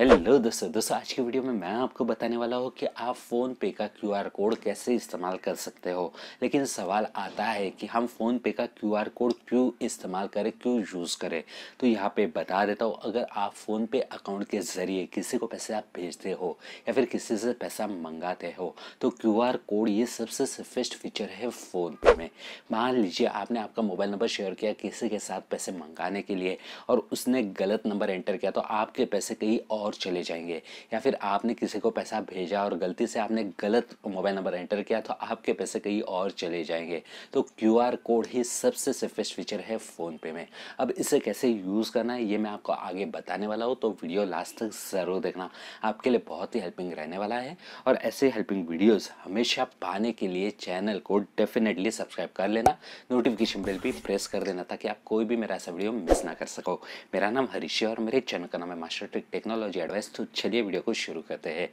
hello दोस्तों दोस्तों आज की वीडियो में मैं आपको बताने वाला हूँ कि आप फ़ोन पे का क्यूआर कोड कैसे इस्तेमाल कर सकते हो लेकिन सवाल आता है कि हम फ़ोन पे का क्यूआर कोड क्यों इस्तेमाल करें क्यों यूज़ करें तो यहाँ पे बता देता हूँ अगर आप फ़ोन पे अकाउंट के ज़रिए किसी को पैसे आप भेजते हो या फिर किसी से पैसा मंगाते हो तो क्यू कोड ये सबसे सफेस्ट फीचर है फ़ोन पे में मान लीजिए आपने आपका मोबाइल नंबर शेयर किया किसी के साथ पैसे मंगाने के लिए और उसने गलत नंबर एंटर किया तो आपके पैसे कहीं और और चले जाएंगे या फिर आपने किसी को पैसा भेजा और गलती से आपने गलत मोबाइल नंबर एंटर किया तो आपके पैसे कहीं और चले जाएंगे तो क्यू कोड ही सबसे सेफेस्ट फीचर है फ़ोनपे में अब इसे कैसे यूज़ करना है ये मैं आपको आगे बताने वाला हूँ तो वीडियो लास्ट तक ज़रूर देखना आपके लिए बहुत ही हेल्पिंग रहने वाला है और ऐसे हेल्पिंग वीडियोज़ हमेशा पाने के लिए चैनल को डेफिनेटली सब्सक्राइब कर लेना नोटिफिकेशन बिल भी प्रेस कर देना ताकि आप कोई भी मेरा ऐसा वीडियो मिस ना कर सको मेरा नाम हरीशी और मेरे चैनल का नाम है मास्टर टेक्नोलॉजी एडवाइस तो चलिए वीडियो को शुरू करते हैं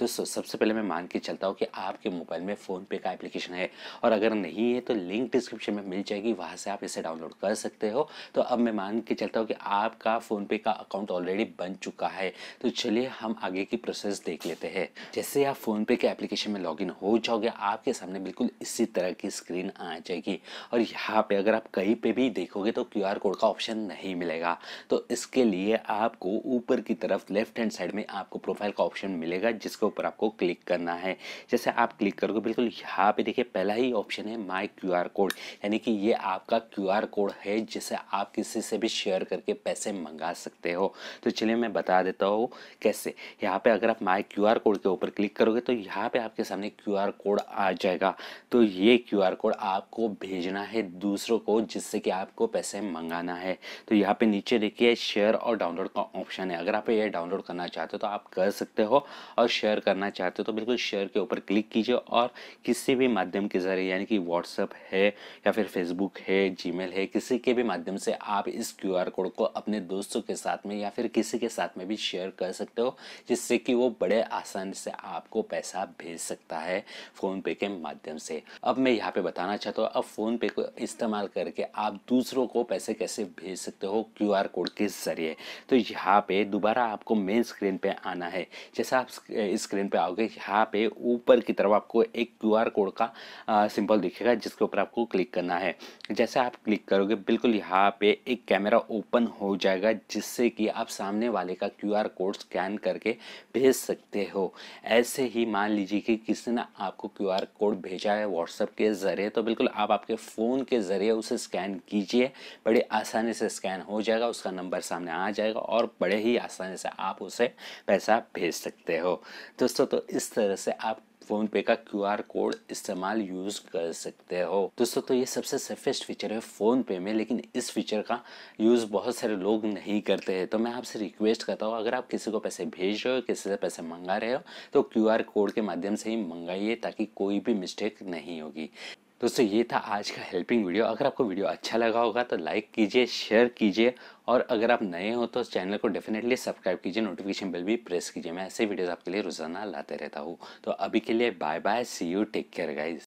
दोस्तों सबसे पहले मैं मान के चलता हूँ कि आपके मोबाइल में फ़ोनपे का एप्लीकेशन है और अगर नहीं है तो लिंक डिस्क्रिप्शन में मिल जाएगी वहाँ से आप इसे डाउनलोड कर सकते हो तो अब मैं मान के चलता हूँ कि आपका फ़ोनपे का अकाउंट ऑलरेडी बन चुका है तो चलिए हम आगे की प्रोसेस देख लेते हैं जैसे आप फोन पे के एप्लीकेशन में लॉगिन हो जाओगे आपके सामने बिल्कुल इसी तरह की स्क्रीन आ जाएगी और यहाँ पर अगर आप कहीं पर भी देखोगे तो क्यू कोड का ऑप्शन नहीं मिलेगा तो इसके लिए आपको ऊपर की तरफ लेफ्ट हैंड साइड में आपको प्रोफाइल का ऑप्शन मिलेगा जिसको ऊपर आपको क्लिक करना है जैसे आप क्लिक करोगे बिल्कुल यहाँ पे देखिए पहला ही ऑप्शन है माय क्यू कोड यानी कि ये आपका क्यूआर कोड है जिसे आप किसी से भी शेयर करके पैसे मंगा सकते हो तो चलिए मैं बता देता हूँ कैसे यहाँ पे अगर आप माई क्यू कोड के ऊपर क्लिक करोगे तो यहाँ पर आपके सामने क्यू कोड आ जाएगा तो ये क्यू कोड आपको भेजना है दूसरों को जिससे कि आपको पैसे मंगाना है तो यहाँ पे नीचे देखिए शेयर और डाउनलोड का ऑप्शन है अगर आप ये डाउनलोड करना चाहते हो तो आप कर सकते हो और शेयर शेयर करना चाहते हो तो बिल्कुल शेयर के ऊपर क्लिक कीजिए और किसी भी माध्यम के ज़रिए यानी कि व्हाट्सअप है या फिर फेसबुक है जी है किसी के भी माध्यम से आप इस क्यू कोड को अपने दोस्तों के साथ में या फिर किसी के साथ में भी शेयर कर सकते हो जिससे कि वो बड़े आसानी से आपको पैसा भेज सकता है फ़ोनपे के माध्यम से अब मैं यहाँ पे बताना चाहता हूँ अब फ़ोनपे को इस्तेमाल करके आप दूसरों को पैसे कैसे भेज सकते हो क्यू कोड के ज़रिए तो यहाँ पे दोबारा आपको मेन स्क्रीन पे आना है जैसा आप इस स्क्रीन पे आओगे यहाँ पे ऊपर की तरफ आपको एक आर कोड का सिंपल सिंबल दिखेगा जिसके ऊपर आपको क्लिक करना है जैसे आप क्लिक करोगे बिल्कुल यहाँ पे एक कैमरा ओपन हो जाएगा जिससे कि आप सामने वाले का आर कोड स्कैन करके भेज सकते हो ऐसे ही मान लीजिए कि किसी ने आपको आर कोड भेजा है व्हाट्सएप के ज़रिए तो बिल्कुल आप आपके फ़ोन के ज़रिए उसे स्कैन कीजिए बड़े आसानी से स्कैन हो जाएगा उसका नंबर सामने आ जाएगा और बड़े ही आसानी से आप उसे पैसा भेज सकते हो दोस्तों तो इस तरह से आप फोन पे का क्यू आर कोड इस्तेमाल यूज कर सकते हो दोस्तों तो ये सबसे सेफेस्ट फीचर है फोन पे में लेकिन इस फीचर का यूज बहुत सारे लोग नहीं करते हैं तो मैं आपसे रिक्वेस्ट करता हूँ अगर आप किसी को पैसे भेज रहे हो किसी से पैसे मंगा रहे हो तो क्यू आर कोड के माध्यम से ही मंगाइए ताकि कोई भी मिस्टेक नहीं होगी दोस्तों ये था आज का हेल्पिंग वीडियो अगर आपको वीडियो अच्छा लगा होगा तो लाइक कीजिए शेयर कीजिए और अगर आप नए हो तो चैनल को डेफिनेटली सब्सक्राइब कीजिए नोटिफिकेशन बेल भी प्रेस कीजिए मैं ऐसे वीडियोस आपके लिए रोज़ाना लाते रहता हूँ तो अभी के लिए bye bye see you take care guys